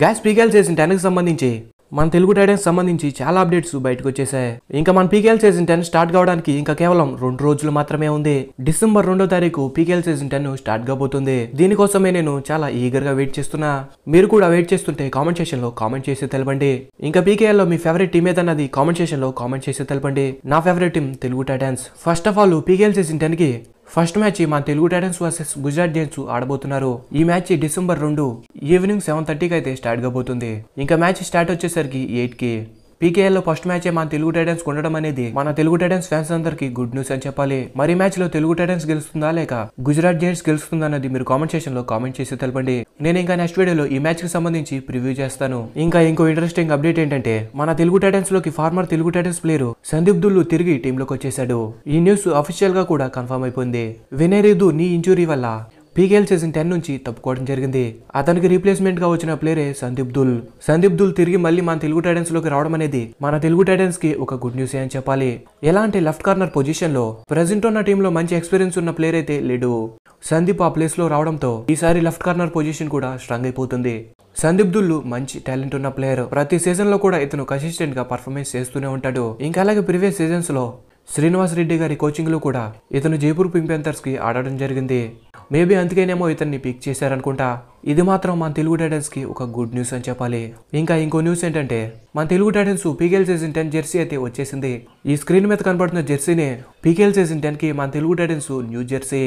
gas పీకేల్ చేసిన టెన్కి సంబంధించి మన తెలుగు టైటన్స్ సంబంధించి చాలా అప్డేట్స్ బయటకు వచ్చేసాయి ఇంకా మన పీకేఎల్ సీజన్ టెన్ స్టార్ట్ కావడానికి ఇంకా కేవలం రెండు రోజులు మాత్రమే ఉంది డిసెంబర్ రెండో తారీఖు పీకేఎల్ సీజన్ టెన్ స్టార్ట్ కాబోతుంది దీనికోసమే నేను చాలా ఈగర్ గా వెయిట్ చేస్తున్నా మీరు కూడా వెయిట్ చేస్తుంటే కామెంట్ సెషన్ లో కామెంట్ చేసి తెలపండి ఇంకా పీకేఎల్ లో మీ ఫేవరెట్ టీమ్ ఏదన్నది కామెంట్ సెషన్ లో కామెంట్ చేసి తెలపండి నా favourite team Telugu Titans first of all PKL season ten కి ఫస్ట్ మ్యాచ్ మా Telugu Titans versus Gujarat Giants ఆడబోతున్నారు ఈ మ్యాచ్ డిసెంబర్ రెండు ఈవినింగ్ సెవెన్ థర్టీకి అయితే స్టార్ట్ కాబోతుంది ఇంకా మ్యాచ్ స్టార్ట్ వచ్చేసరికి ఎయిట్ కి పీకేఎల్ లో ఫస్ట్ మ్యాచ్ మన తెలుగు టైటన్స్ ఉండడం అనేది మన తెలుగు టైటన్స్ ఫ్యాన్స్ అందరికి గుడ్ న్యూస్ అని చెప్పాలి మరి మ్యాచ్ లో తెలుగు టైటన్స్ గెలుస్తుందా లేక గుజరాత్ జైన్స్ గెలుస్తుందా అనేది మీరు కామెంట్ సెక్షన్ లో కామెంట్ చేసి తెలపండి నేను ఇంకా నెక్స్ట్ వీడియోలో ఈ మ్యాచ్ కి సంబంధించి ప్రివ్యూ చేస్తాను ఇంకా ఇంకో ఇంట్రెస్టింగ్ అప్డేట్ ఏంటంటే మన తెలుగు టైటన్స్ లోకి former Telugu Titans player Sandeep Dhull తిరిగి టీంలోకి వచ్చేసాడు ఈ న్యూస్ అఫీషియల్ గా కూడా కన్ఫర్మ్ అయిపోయింది వినయ్ రిదు నీ ఇంజురీ వల్ల పీకేఎల్ సీజన్ టెన్ నుంచి తప్పుకోవడం జరిగింది అతనికి రీప్లేస్మెంట్గా వచ్చిన ప్లేయరే సందీప్ దుల్ సందీప్ దుల్ తిరిగి మళ్ళీ మన తెలుగు టైటన్స్లోకి రావడం అనేది మన తెలుగు టైటన్స్కి ఒక గుడ్ న్యూస్ అని చెప్పాలి ఎలాంటి లెఫ్ట్ కార్నర్ పొజిషన్లో ప్రజెంట్ ఉన్న టీంలో మంచి ఎక్స్పీరియన్స్ ఉన్న ప్లేయర్ అయితే లేడు సందీప్ ఆ ప్లేస్లో రావడంతో ఈసారి లెఫ్ట్ కార్నర్ పొజిషన్ కూడా స్ట్రాంగ్ అయిపోతుంది సందీప్ దుల్లు మంచి టాలెంట్ ఉన్న ప్లేయర్ ప్రతి సీజన్ లో కూడా ఇతను కన్సిస్టెంట్ గా పర్ఫార్మెన్స్ చేస్తూనే ఉంటాడు ఇంకా అలాగే ప్రీవియస్ సీజన్స్ లో శ్రీనివాస్ రెడ్డి గారి కోచింగ్ లో కూడా ఇతను జైపూర్ పింపెంతర్స్కి కి ఆడడం జరిగింది మేబీ అందుకేనేమో ఇతన్ని పిక్ చేశారనుకుంటా ఇది మాత్రం మన తెలుగు టైటన్స్కి ఒక గుడ్ న్యూస్ అని చెప్పాలి ఇంకా ఇంకో న్యూస్ ఏంటంటే మన Telugu Titans PKL season ten jersey అయితే వచ్చేసింది ఈ స్క్రీన్ మీద కనబడుతున్న జెర్సీనే పీకేఎల్ సీజన్ టెన్కి మన తెలుగు టైటన్స్ న్యూ జెర్సీ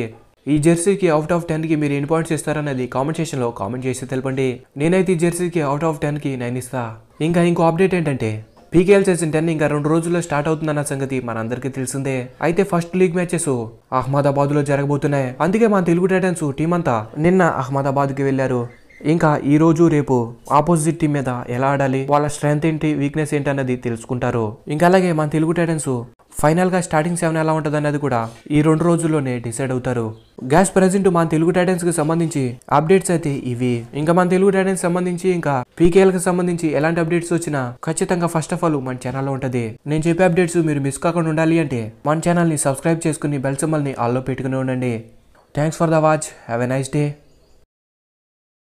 ఈ జెర్సీకి అవుట్ ఆఫ్ టెన్కి మీరు ఎన్ని పాయింట్స్ ఇస్తారనేది కామెంట్ సెక్షన్లో కామెంట్ చేసి తెలపండి నేనైతే ఈ జెర్సీకి అవుట్ ఆఫ్ టెన్కి నైన్ ఇస్తా ఇంకా ఇంకో అప్డేట్ ఏంటంటే పీకేఎల్ సీజన్ టెన్ ఇంకా రెండు రోజుల్లో స్టార్ట్ అవుతుందన్న సంగతి మనందరికీ తెలిసిందే అయితే ఫస్ట్ లీగ్ మ్యాచెస్ అహ్మదాబాద్ లో జరగబోతున్నాయి అందుకే మన తెలుగు టైటన్స్ టీం అంతా నిన్న అహ్మదాబాద్ కి వెళ్లారు ఇంకా ఈ రోజు రేపు ఆపోజిట్ టీం మీద ఎలా ఆడాలి వాళ్ళ స్ట్రెంగ్త్ ఏంటి వీక్నెస్ ఏంటి అన్నది తెలుసుకుంటారు ఇంకా అలాగే మన తెలుగు టైటన్స్ ఫైనల్గా స్టార్టింగ్ సెవెన్ ఎలా ఉంటుంది అనేది కూడా ఈ రెండు రోజుల్లోనే డిసైడ్ అవుతారు గ్యాస్ ప్రెసెంట్ మన తెలుగు టైటన్స్కి సంబంధించి అప్డేట్స్ అయితే ఇవి ఇంకా మన తెలుగు టైటన్స్ సంబంధించి ఇంకా పీకేఎల్కి సంబంధించి ఎలాంటి అప్డేట్స్ వచ్చినా ఖచ్చితంగా ఫస్ట్ ఆఫ్ ఆల్ మన ఛానల్లో ఉంటుంది నేను చెప్పే అప్డేట్స్ మీరు మిస్ కాకుండా ఉండాలి అంటే మన ఛానల్ని సబ్స్క్రైబ్ చేసుకుని బెల్ సింబల్ని ఆల్లో పెట్టుకుని ఉండండి thanks for the watch have a nice day